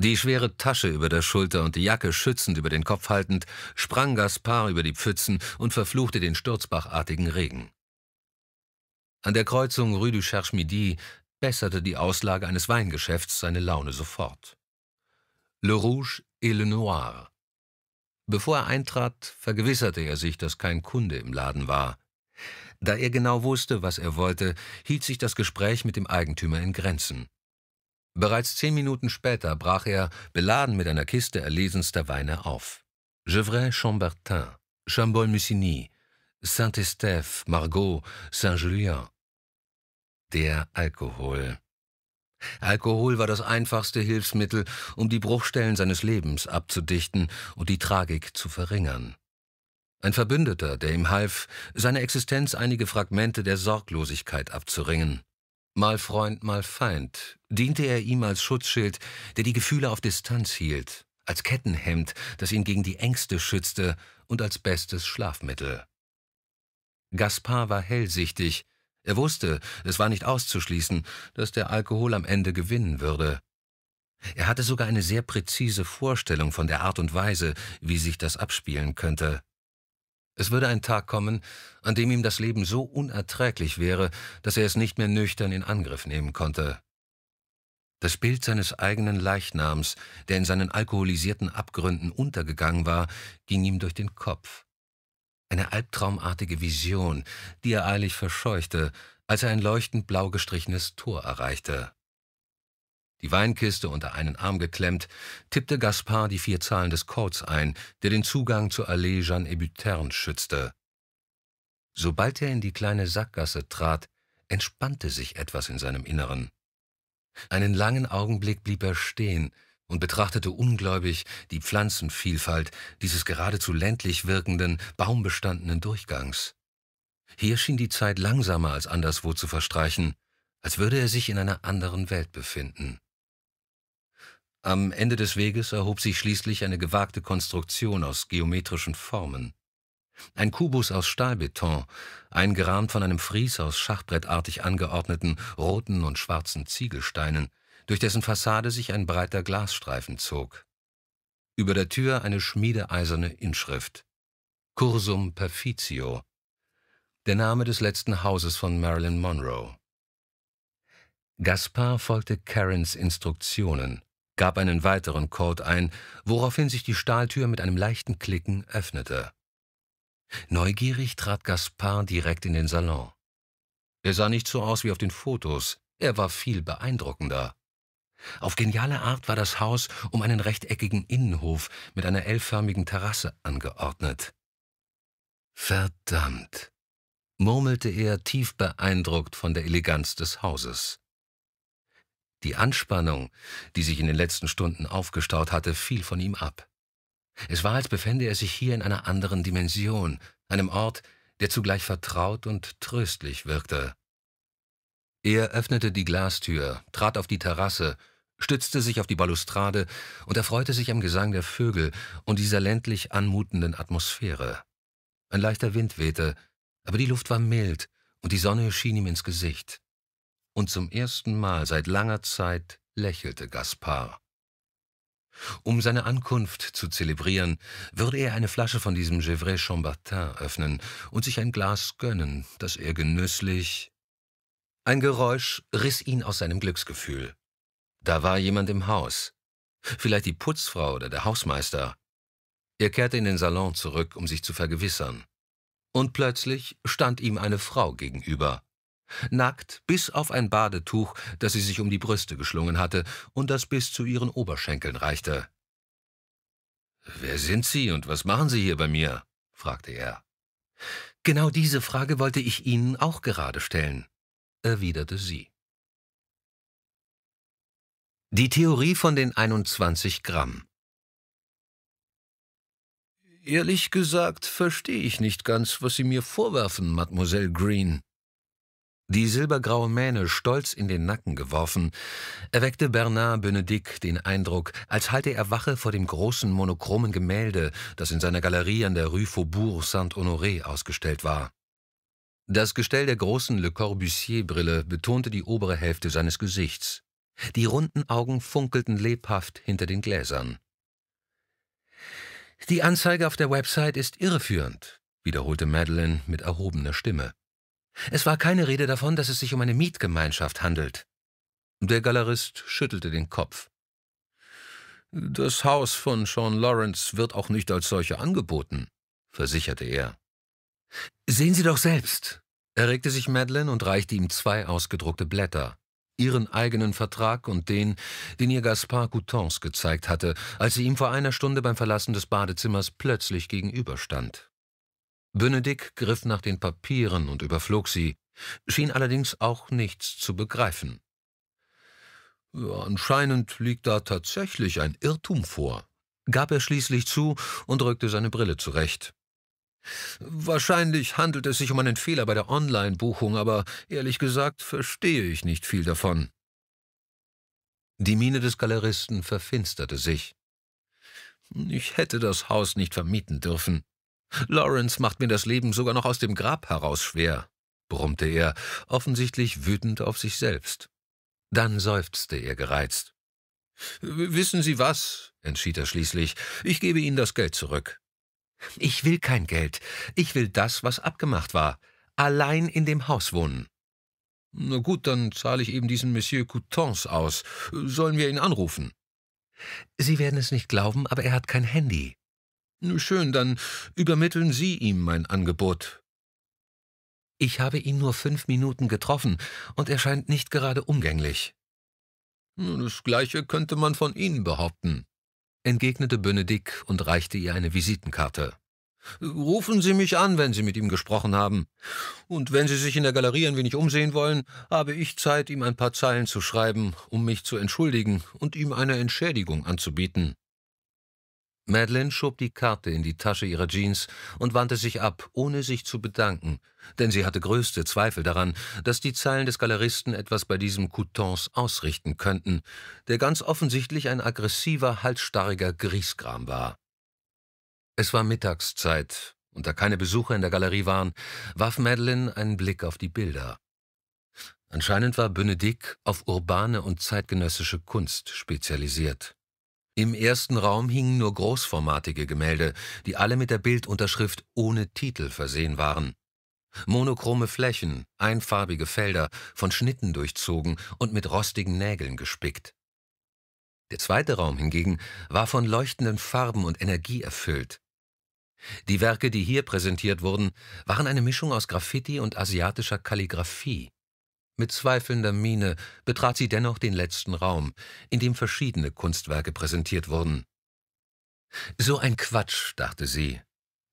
Die schwere Tasche über der Schulter und die Jacke schützend über den Kopf haltend, sprang Gaspar über die Pfützen und verfluchte den sturzbachartigen Regen. An der Kreuzung Rue du Cherche-Midi besserte die Auslage eines Weingeschäfts seine Laune sofort. Le Rouge et le Noir. Bevor er eintrat, vergewisserte er sich, dass kein Kunde im Laden war. Da er genau wusste, was er wollte, hielt sich das Gespräch mit dem Eigentümer in Grenzen. Bereits zehn Minuten später brach er, beladen mit einer Kiste erlesenster Weine, auf. Gevrey-Chambertin, Chambol mussigny saint estève Margot, Saint-Julien. Der Alkohol. Alkohol war das einfachste Hilfsmittel, um die Bruchstellen seines Lebens abzudichten und die Tragik zu verringern. Ein Verbündeter, der ihm half, seine Existenz einige Fragmente der Sorglosigkeit abzuringen mal Freund, mal Feind, diente er ihm als Schutzschild, der die Gefühle auf Distanz hielt, als Kettenhemd, das ihn gegen die Ängste schützte und als bestes Schlafmittel. Gaspar war hellsichtig, er wusste, es war nicht auszuschließen, dass der Alkohol am Ende gewinnen würde. Er hatte sogar eine sehr präzise Vorstellung von der Art und Weise, wie sich das abspielen könnte. Es würde ein Tag kommen, an dem ihm das Leben so unerträglich wäre, dass er es nicht mehr nüchtern in Angriff nehmen konnte. Das Bild seines eigenen Leichnams, der in seinen alkoholisierten Abgründen untergegangen war, ging ihm durch den Kopf. Eine albtraumartige Vision, die er eilig verscheuchte, als er ein leuchtend blau gestrichenes Tor erreichte. Die Weinkiste unter einen Arm geklemmt, tippte Gaspar die vier Zahlen des Codes ein, der den Zugang zur Allee Jeanne Ebuterne schützte. Sobald er in die kleine Sackgasse trat, entspannte sich etwas in seinem Inneren. Einen langen Augenblick blieb er stehen und betrachtete ungläubig die Pflanzenvielfalt dieses geradezu ländlich wirkenden, baumbestandenen Durchgangs. Hier schien die Zeit langsamer als anderswo zu verstreichen, als würde er sich in einer anderen Welt befinden. Am Ende des Weges erhob sich schließlich eine gewagte Konstruktion aus geometrischen Formen. Ein Kubus aus Stahlbeton, eingerahmt von einem Fries aus schachbrettartig angeordneten roten und schwarzen Ziegelsteinen, durch dessen Fassade sich ein breiter Glasstreifen zog. Über der Tür eine schmiedeeiserne Inschrift. Cursum Perficio. Der Name des letzten Hauses von Marilyn Monroe. Gaspar folgte Karens Instruktionen gab einen weiteren Code ein, woraufhin sich die Stahltür mit einem leichten Klicken öffnete. Neugierig trat Gaspar direkt in den Salon. Er sah nicht so aus wie auf den Fotos, er war viel beeindruckender. Auf geniale Art war das Haus um einen rechteckigen Innenhof mit einer L-förmigen Terrasse angeordnet. Verdammt, murmelte er tief beeindruckt von der Eleganz des Hauses. Die Anspannung, die sich in den letzten Stunden aufgestaut hatte, fiel von ihm ab. Es war, als befände er sich hier in einer anderen Dimension, einem Ort, der zugleich vertraut und tröstlich wirkte. Er öffnete die Glastür, trat auf die Terrasse, stützte sich auf die Balustrade und erfreute sich am Gesang der Vögel und dieser ländlich anmutenden Atmosphäre. Ein leichter Wind wehte, aber die Luft war mild und die Sonne schien ihm ins Gesicht und zum ersten Mal seit langer Zeit lächelte Gaspar. Um seine Ankunft zu zelebrieren, würde er eine Flasche von diesem Gevray Chambertin öffnen und sich ein Glas gönnen, das er genüsslich. Ein Geräusch riss ihn aus seinem Glücksgefühl. Da war jemand im Haus. Vielleicht die Putzfrau oder der Hausmeister. Er kehrte in den Salon zurück, um sich zu vergewissern. Und plötzlich stand ihm eine Frau gegenüber. Nackt bis auf ein Badetuch, das sie sich um die Brüste geschlungen hatte und das bis zu ihren Oberschenkeln reichte. »Wer sind Sie und was machen Sie hier bei mir?« fragte er. »Genau diese Frage wollte ich Ihnen auch gerade stellen«, erwiderte sie. Die Theorie von den 21 Gramm Ehrlich gesagt verstehe ich nicht ganz, was Sie mir vorwerfen, Mademoiselle Green, die silbergraue Mähne stolz in den Nacken geworfen, erweckte Bernard Benedict den Eindruck, als halte er Wache vor dem großen monochromen Gemälde, das in seiner Galerie an der Rue Faubourg Saint-Honoré ausgestellt war. Das Gestell der großen Le Corbusier-Brille betonte die obere Hälfte seines Gesichts. Die runden Augen funkelten lebhaft hinter den Gläsern. Die Anzeige auf der Website ist irreführend, wiederholte Madeleine mit erhobener Stimme. Es war keine Rede davon, dass es sich um eine Mietgemeinschaft handelt. Der Galerist schüttelte den Kopf. Das Haus von Sean Lawrence wird auch nicht als solche angeboten, versicherte er. Sehen Sie doch selbst, erregte sich Madeline und reichte ihm zwei ausgedruckte Blätter, ihren eigenen Vertrag und den, den ihr Gaspard Coutances gezeigt hatte, als sie ihm vor einer Stunde beim Verlassen des Badezimmers plötzlich gegenüberstand. Benedikt griff nach den Papieren und überflog sie, schien allerdings auch nichts zu begreifen. Anscheinend liegt da tatsächlich ein Irrtum vor, gab er schließlich zu und rückte seine Brille zurecht. Wahrscheinlich handelt es sich um einen Fehler bei der Online-Buchung, aber ehrlich gesagt verstehe ich nicht viel davon. Die Miene des Galeristen verfinsterte sich. Ich hätte das Haus nicht vermieten dürfen, Lawrence macht mir das Leben sogar noch aus dem Grab heraus schwer, brummte er, offensichtlich wütend auf sich selbst. Dann seufzte er gereizt. Wissen Sie was? entschied er schließlich. Ich gebe Ihnen das Geld zurück. Ich will kein Geld. Ich will das, was abgemacht war. Allein in dem Haus wohnen. Na gut, dann zahle ich eben diesen Monsieur Coutons aus. Sollen wir ihn anrufen? Sie werden es nicht glauben, aber er hat kein Handy. Schön, dann übermitteln Sie ihm mein Angebot. Ich habe ihn nur fünf Minuten getroffen, und er scheint nicht gerade umgänglich. Das gleiche könnte man von Ihnen behaupten, entgegnete Benedikt und reichte ihr eine Visitenkarte. Rufen Sie mich an, wenn Sie mit ihm gesprochen haben. Und wenn Sie sich in der Galerie ein wenig umsehen wollen, habe ich Zeit, ihm ein paar Zeilen zu schreiben, um mich zu entschuldigen und ihm eine Entschädigung anzubieten. Madeline schob die Karte in die Tasche ihrer Jeans und wandte sich ab, ohne sich zu bedanken, denn sie hatte größte Zweifel daran, dass die Zeilen des Galeristen etwas bei diesem Coutons ausrichten könnten, der ganz offensichtlich ein aggressiver, halsstarriger Griesgram war. Es war Mittagszeit, und da keine Besucher in der Galerie waren, warf Madeline einen Blick auf die Bilder. Anscheinend war Benedikt auf urbane und zeitgenössische Kunst spezialisiert. Im ersten Raum hingen nur großformatige Gemälde, die alle mit der Bildunterschrift ohne Titel versehen waren. Monochrome Flächen, einfarbige Felder, von Schnitten durchzogen und mit rostigen Nägeln gespickt. Der zweite Raum hingegen war von leuchtenden Farben und Energie erfüllt. Die Werke, die hier präsentiert wurden, waren eine Mischung aus Graffiti und asiatischer Kalligraphie. Mit zweifelnder Miene betrat sie dennoch den letzten Raum, in dem verschiedene Kunstwerke präsentiert wurden. So ein Quatsch, dachte sie,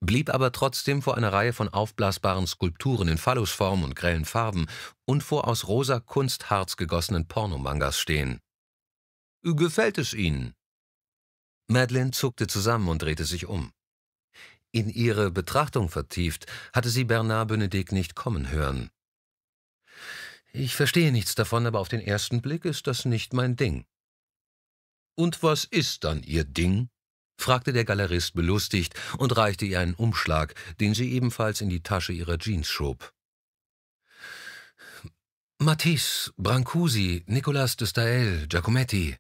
blieb aber trotzdem vor einer Reihe von aufblasbaren Skulpturen in Phallusform und grellen Farben und vor aus rosa Kunstharz gegossenen Pornomangas stehen. Gefällt es Ihnen? Madeline zuckte zusammen und drehte sich um. In ihre Betrachtung vertieft, hatte sie Bernard Benedict nicht kommen hören. Ich verstehe nichts davon, aber auf den ersten Blick ist das nicht mein Ding. Und was ist dann Ihr Ding? fragte der Galerist belustigt und reichte ihr einen Umschlag, den sie ebenfalls in die Tasche ihrer Jeans schob. Matisse, Brancusi, Nicolas de Staël, Giacometti.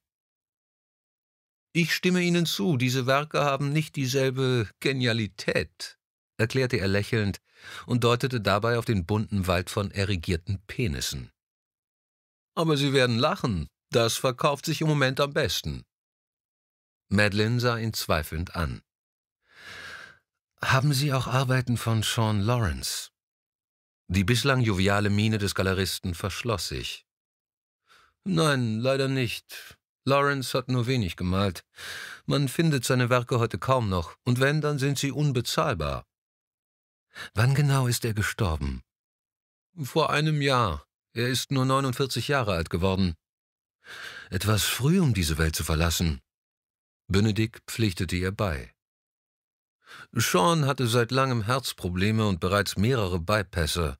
Ich stimme Ihnen zu, diese Werke haben nicht dieselbe Genialität, erklärte er lächelnd und deutete dabei auf den bunten Wald von erregierten Penissen. Aber Sie werden lachen, das verkauft sich im Moment am besten. Madeline sah ihn zweifelnd an. Haben Sie auch Arbeiten von Sean Lawrence? Die bislang joviale Miene des Galeristen verschloss sich. Nein, leider nicht. Lawrence hat nur wenig gemalt. Man findet seine Werke heute kaum noch, und wenn, dann sind sie unbezahlbar. Wann genau ist er gestorben? Vor einem Jahr. Er ist nur 49 Jahre alt geworden. Etwas früh, um diese Welt zu verlassen. Benedikt pflichtete ihr bei. Sean hatte seit langem Herzprobleme und bereits mehrere Bypässe.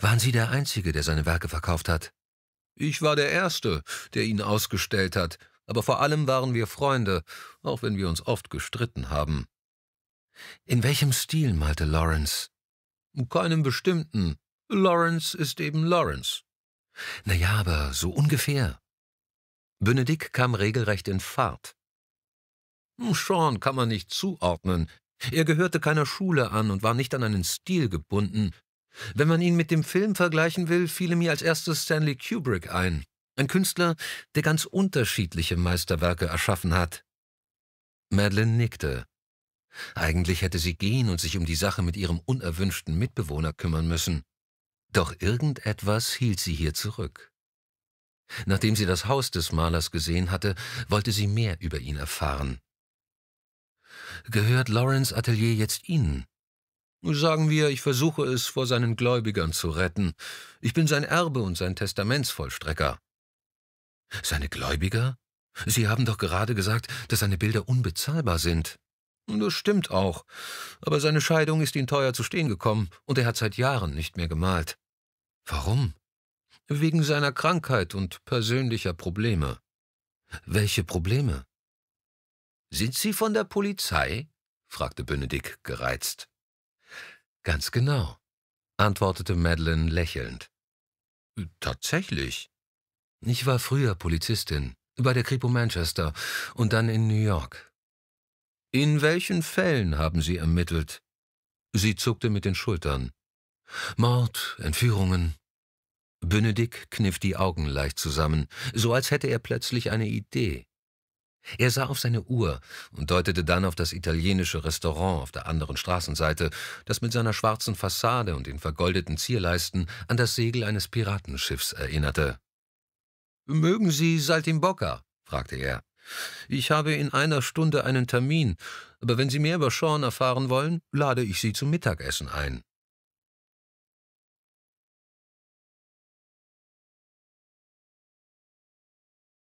Waren Sie der Einzige, der seine Werke verkauft hat? Ich war der Erste, der ihn ausgestellt hat, aber vor allem waren wir Freunde, auch wenn wir uns oft gestritten haben. In welchem Stil malte Lawrence? Keinem bestimmten. Lawrence ist eben Lawrence. Na ja, aber so ungefähr. Benedikt kam regelrecht in Fahrt. Hm, Sean kann man nicht zuordnen. Er gehörte keiner Schule an und war nicht an einen Stil gebunden. Wenn man ihn mit dem Film vergleichen will, fiele mir als erstes Stanley Kubrick ein. Ein Künstler, der ganz unterschiedliche Meisterwerke erschaffen hat. Madeline nickte. Eigentlich hätte sie gehen und sich um die Sache mit ihrem unerwünschten Mitbewohner kümmern müssen. Doch irgendetwas hielt sie hier zurück. Nachdem sie das Haus des Malers gesehen hatte, wollte sie mehr über ihn erfahren. Gehört Lawrence Atelier jetzt Ihnen? Sagen wir, ich versuche es vor seinen Gläubigern zu retten. Ich bin sein Erbe und sein Testamentsvollstrecker. Seine Gläubiger? Sie haben doch gerade gesagt, dass seine Bilder unbezahlbar sind. Hm, das stimmt auch. Aber seine Scheidung ist ihm teuer zu stehen gekommen und er hat seit Jahren nicht mehr gemalt. Warum? Wegen seiner Krankheit und persönlicher Probleme. Welche Probleme? Sind Sie von der Polizei? fragte Benedikt gereizt. Ganz genau, antwortete Madeleine lächelnd. Tatsächlich. Ich war früher Polizistin, bei der Kripo Manchester und dann in New York. In welchen Fällen haben Sie ermittelt? Sie zuckte mit den Schultern. Mord, Entführungen. Benedikt kniff die Augen leicht zusammen, so als hätte er plötzlich eine Idee. Er sah auf seine Uhr und deutete dann auf das italienische Restaurant auf der anderen Straßenseite, das mit seiner schwarzen Fassade und den vergoldeten Zierleisten an das Segel eines Piratenschiffs erinnerte. Mögen Sie Saltimbocca? fragte er. Ich habe in einer Stunde einen Termin, aber wenn Sie mehr über Sean erfahren wollen, lade ich Sie zum Mittagessen ein.